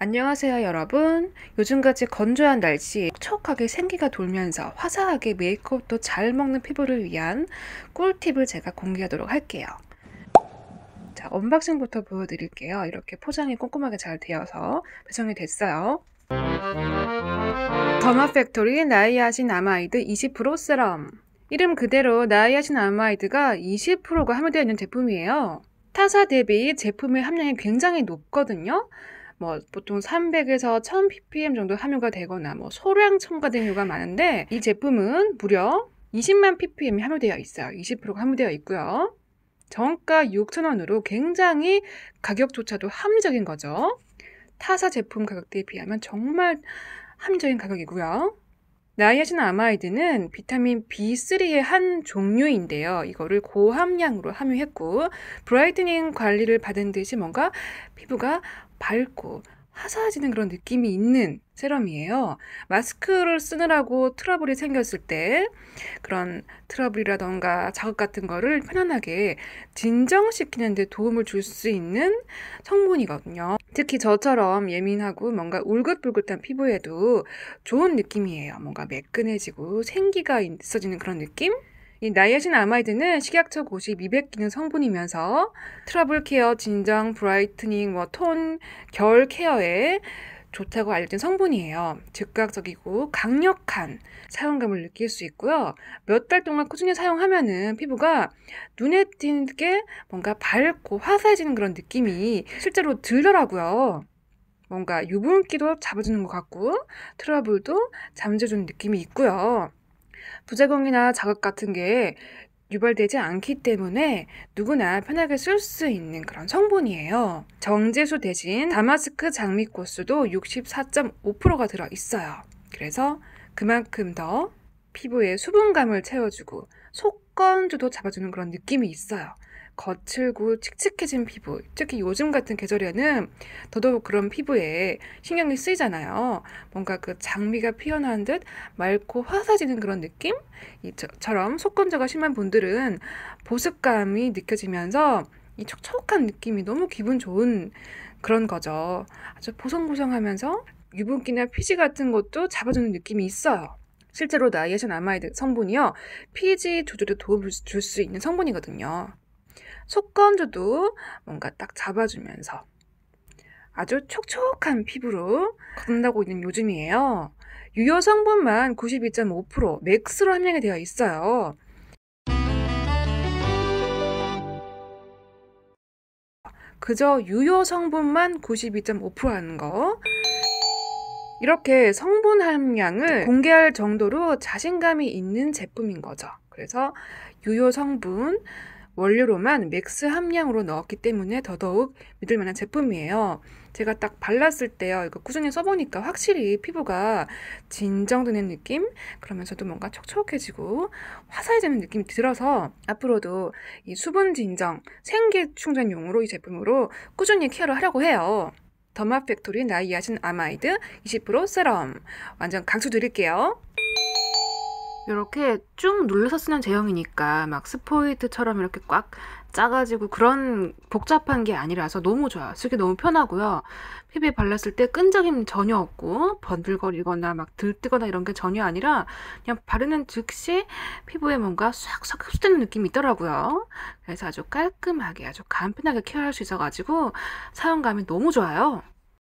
안녕하세요 여러분 요즘같이 건조한 날씨에 촉촉하게 생기가 돌면서 화사하게 메이크업도 잘 먹는 피부를 위한 꿀팁을 제가 공개하도록 할게요 자 언박싱부터 보여드릴게요 이렇게 포장이 꼼꼼하게 잘 되어서 배송이 됐어요 더마팩토리 나이아신 아마이드 20% 세럼 이름 그대로 나이아신 아마이드가 20%가 함유되어 있는 제품이에요 타사 대비 제품의 함량이 굉장히 높거든요 뭐 보통 300에서 1000ppm 정도 함유가 되거나 뭐 소량 첨가된 유가 많은데 이 제품은 무려 20만 ppm이 함유되어 있어요. 20%가 함유되어 있고요. 정가 6,000원으로 굉장히 가격조차도 합리적인 거죠. 타사 제품 가격대에 비하면 정말 합리적인 가격이고요. 나이아신 아마이드는 비타민 B3의 한 종류인데요. 이거를 고함량으로 함유했고 브라이트닝 관리를 받은 듯이 뭔가 피부가 밝고 화사해지는 그런 느낌이 있는 세럼이에요. 마스크를 쓰느라고 트러블이 생겼을 때 그런 트러블이라던가 자극 같은 거를 편안하게 진정시키는 데 도움을 줄 수 있는 성분이거든요. 특히 저처럼 예민하고 뭔가 울긋불긋한 피부에도 좋은 느낌이에요. 뭔가 매끈해지고 생기가 있어지는 그런 느낌? 이 나이아신 아마이드는 식약처 고식 미백 기능 성분이면서 트러블 케어, 진정, 브라이트닝, 뭐 톤, 결 케어에 좋다고 알려진 성분이에요. 즉각적이고 강력한 사용감을 느낄 수 있고요. 몇 달 동안 꾸준히 사용하면은 피부가 눈에 띄게 뭔가 밝고 화사해지는 그런 느낌이 실제로 들더라고요. 뭔가 유분기도 잡아주는 것 같고 트러블도 잠재주는 느낌이 있고요. 부작용이나 자극 같은 게 유발되지 않기 때문에 누구나 편하게 쓸 수 있는 그런 성분이에요. 정제수 대신 다마스크 장미꽃수도 64.5%가 들어 있어요. 그래서 그만큼 더 피부에 수분감을 채워주고 속건조도 잡아주는 그런 느낌이 있어요. 거칠고 칙칙해진 피부, 특히 요즘 같은 계절에는 더더욱 그런 피부에 신경이 쓰이잖아요. 뭔가 그 장미가 피어나는 듯 맑고 화사지는 그런 느낌처럼 속건조가 심한 분들은 보습감이 느껴지면서 이 촉촉한 느낌이 너무 기분 좋은 그런 거죠. 아주 보송보송하면서 유분기나 피지 같은 것도 잡아주는 느낌이 있어요. 실제로 나이에션 아마이드 성분이요. 피지 조절에 도움을 줄 수 있는 성분이거든요. 속건조도 뭔가 딱 잡아주면서 아주 촉촉한 피부로 거듭나고 있는 요즘이에요. 유효 성분만 92.5% 맥스로 함량이 되어 있어요. 그저 유효 성분만 92.5% 하는 거. 이렇게 성분 함량을 공개할 정도로 자신감이 있는 제품인 거죠. 그래서 유효 성분 원료로만 맥스 함량으로 넣었기 때문에 더더욱 믿을 만한 제품이에요. 제가 딱 발랐을 때요. 이거 꾸준히 써보니까 확실히 피부가 진정되는 느낌? 그러면서도 뭔가 촉촉해지고 화사해지는 느낌이 들어서 앞으로도 이 수분 진정, 생계 충전용으로 이 제품으로 꾸준히 케어를 하려고 해요. 더마팩토리 나이아신 아마이드 20% 세럼 완전 강추 드릴게요. 이렇게 쭉 눌러서 쓰는 제형이니까 막 스포이트처럼 이렇게 꽉 짜가지고 그런 복잡한 게 아니라서 너무 좋아요. 쓰기 너무 편하고요. 피부에 발랐을 때 끈적임 전혀 없고 번들거리거나 막 들뜨거나 이런 게 전혀 아니라 그냥 바르는 즉시 피부에 뭔가 싹싹 흡수되는 느낌이 있더라고요. 그래서 아주 깔끔하게 아주 간편하게 케어할 수 있어가지고 사용감이 너무 좋아요.